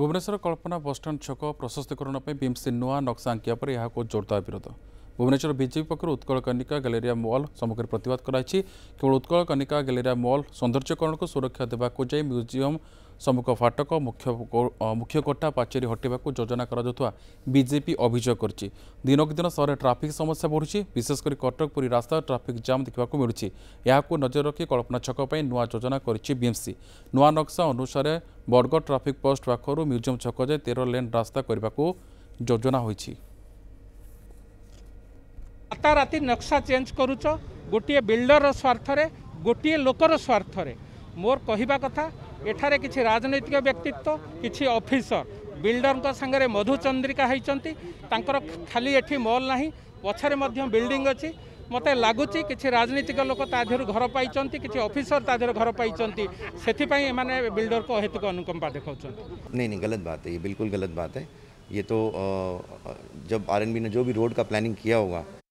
ଭୁବନେଶ୍ୱର କଳ୍ପନା bus stand ଛକ ପ୍ରଶସ୍ତୀକରଣ ପାଇଁ BMC ନୂଆ ନକ୍ସା ଆଙ୍କିବା ପରେ ଏହାକୁ ଜୋରଦାର ବିରୋଧ ভুবনেশ্বর বিজেপি পক্ষ উৎকল কনিকা গ্যালেরিয়া মল সম্মুখে প্রতবাদ করা কেবল উৎকল কনিকা গ্যালেরিয়া মল সৌন্দর্যকরণক সুরক্ষা দেওয়া যাই মিউজিয়ম সম্মুখ ফাটক মুখ্য মুখ্য কোটা পাচেরি হটাইবা যোজনা করা বিজেপি অভিযোগ করছে দিনক দিন সহরে ট্রাফিক সমস্যা বড়ুছে বিশেষ করে কটক পুরী রাস্তা ট্রাফিক জাম দেখা মিলুছে এখন নজর রাখি কল্পনা ছকপ্রাই নূয়া যোজনা করেছে বিএমসি নূয়া নকশা অনুসারে বরগড় ট্রাফিক পোস্ট পাখর মিউজিয়াম ছক যায় তের লেন রাস্তা করা যোজনা হয়েছে राताराति नक्सा चेंज करुच गोटे बिल्डर स्वार्थर गोटे लोकर स्वार्थर मोर कहवा कथा एठार कि राजनैतिक व्यक्तित्व किसी अफिसर बिल्डर सांगे मधुचंद्रिका होती खाली एटी मल ना पचर बिल्डिंग अच्छी मत लगुच किसी राजनीतिक लोक ताधर घर पाई किसी अफिसर तेहर घर पाई से मैंने बिल्डर को अहेतुक अनुकंपा देखा नहीं नहीं गलत बात है ये बिल्कुल गलत बात है ये तो जब आर ने जो भी रोड का प्लानिंग किया होगा